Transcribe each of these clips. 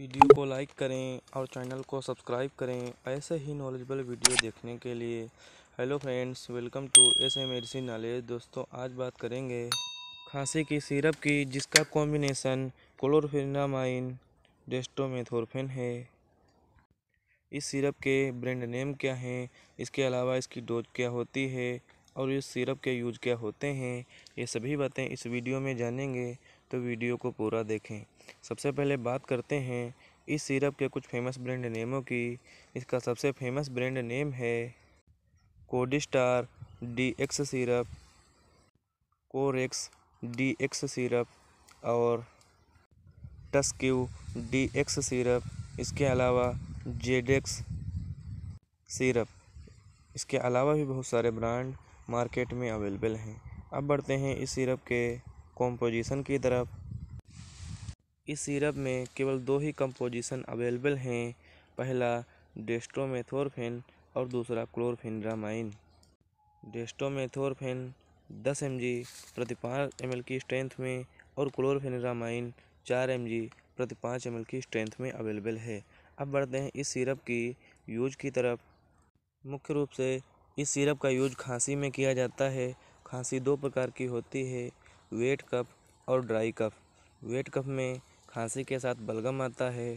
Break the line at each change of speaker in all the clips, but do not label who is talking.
video को like करें और चैनल को सब्सक्राइब करें ऐसे ही नॉलेजबल वीडियो देखने के लिए hello friends welcome to S M knowledge दोस्तों आज बात करेंगे खांसी की सिरप की जिसका कॉम्बिनेशन क्लोरफिनामाइन डेस्टोमेथोरफिन है इस सिरप के ब्रांड नेम क्या हैं इसके अलावा इसकी डोज क्या होती है और इस सिरप के यूज क्या होते हैं ये सभी बातें इस वीडियो में जानेंगे तो वीडियो को पूरा देखें सबसे पहले बात करते हैं इस सिरप के कुछ फेमस ब्रांड नेमों की इसका सबसे फेमस ब्रांड नेम है Codistar D X syrup Corex D X syrup और टस्क्यू डी एक्स सीरप इसके अलावा जेडेक्स सीरप इसके अलावा भी बहुत सारे ब्रांड मार्केट में अवेलेबल हैं अब बढ़ते हैं इस सिरप के कॉम्पोजिशन की तरफ इस सिरप में केवल दो ही कम्पोजिशन अवेलेबल हैं पहला डेस्टोमेथोरफिन और दूसरा क्लोरफेनरामाइन डेस्टोमेथोरफिन 10 एम प्रति पाँच एम की स्ट्रेंथ में और क्लोरफेनरामाइन 4 एम प्रति पाँच एम की स्ट्रेंथ में अवेलेबल है अब बढ़ते हैं इस सिरप की यूज की तरफ मुख्य रूप से इस सिरप का यूज खांसी में किया जाता है खांसी दो प्रकार की होती है वेट कफ और ड्राई कफ वेट कफ में खांसी के साथ बलगम आता है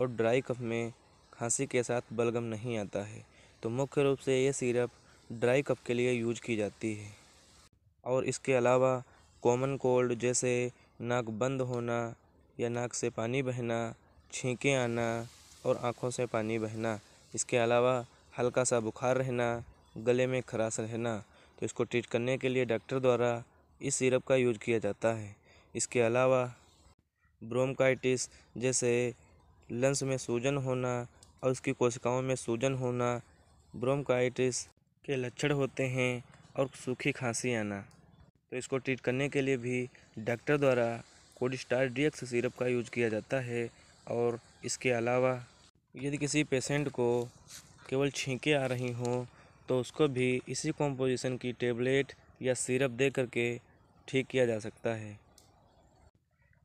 और ड्राई कफ में खांसी के साथ बलगम नहीं आता है तो मुख्य रूप से ये सिरप ड्राई कफ के लिए यूज की जाती है और इसके अलावा कॉमन कोल्ड जैसे नाक बंद होना या नाक से पानी बहना छींकें आना और आँखों से पानी बहना इसके अलावा हल्का सा बुखार रहना गले में खराश रहना तो इसको ट्रीट करने के लिए डॉक्टर द्वारा इस सिरप का यूज किया जाता है इसके अलावा ब्रोमकाइटिस जैसे लंग्स में सूजन होना और उसकी कोशिकाओं में सूजन होना ब्रोमकाइटिस के लक्षण होते हैं और सूखी खांसी आना तो इसको ट्रीट करने के लिए भी डॉक्टर द्वारा कोडिस्टार डीएक्स सिरप का यूज किया जाता है और इसके अलावा यदि किसी पेशेंट को केवल छींके आ रही हों तो उसको भी इसी कॉम्पोजिशन की टेबलेट या सिरप दे करके ठीक किया जा सकता है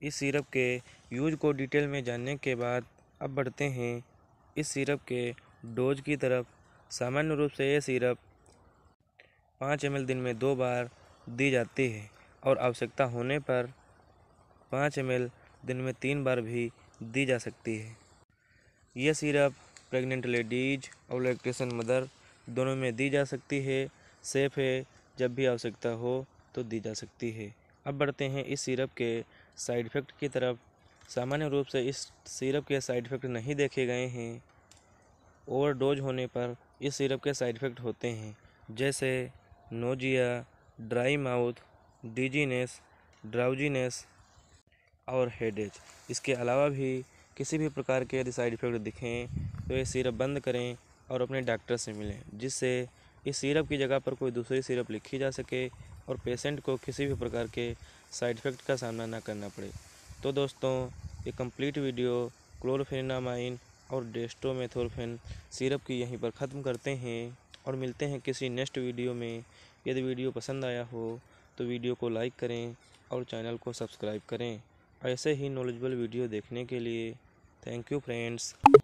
इस सिरप के यूज को डिटेल में जानने के बाद अब बढ़ते हैं इस सिरप के डोज की तरफ सामान्य रूप से यह सिरप पाँच एम दिन में दो बार दी जाती है और आवश्यकता होने पर पाँच एम दिन में तीन बार भी दी जा सकती है यह सिरप प्रेग्नेंट लेडीज और लैक्टेशन मदर दोनों में दी जा सकती है सेफ़ है जब भी आवश्यकता हो तो दी जा सकती है अब बढ़ते हैं इस सिरप के साइड इफ़ेक्ट की तरफ सामान्य रूप से इस सिरप के साइड इफ़ेक्ट नहीं देखे गए हैं ओवरडोज होने पर इस सिरप के साइड इफ़ेक्ट होते हैं जैसे nausea dry mouth dizziness drowsiness और हेडेज इसके अलावा भी किसी भी प्रकार के यदि साइड इफ़ेक्ट दिखें तो ये सिरप बंद करें और अपने डॉक्टर से मिलें जिससे इस सिरप की जगह पर कोई दूसरी सिरप लिखी जा सके और पेशेंट को किसी भी प्रकार के साइड इफ़ेक्ट का सामना ना करना पड़े तो दोस्तों ये कंप्लीट वीडियो क्लोरफेनामाइन और डेस्टोमेथोरफेन सिरप की यहीं पर ख़त्म करते हैं और मिलते हैं किसी नेक्स्ट वीडियो में यदि वीडियो पसंद आया हो तो वीडियो को लाइक करें और चैनल को सब्सक्राइब करें ऐसे ही नॉलेजबल वीडियो देखने के लिए थैंक यू फ्रेंड्स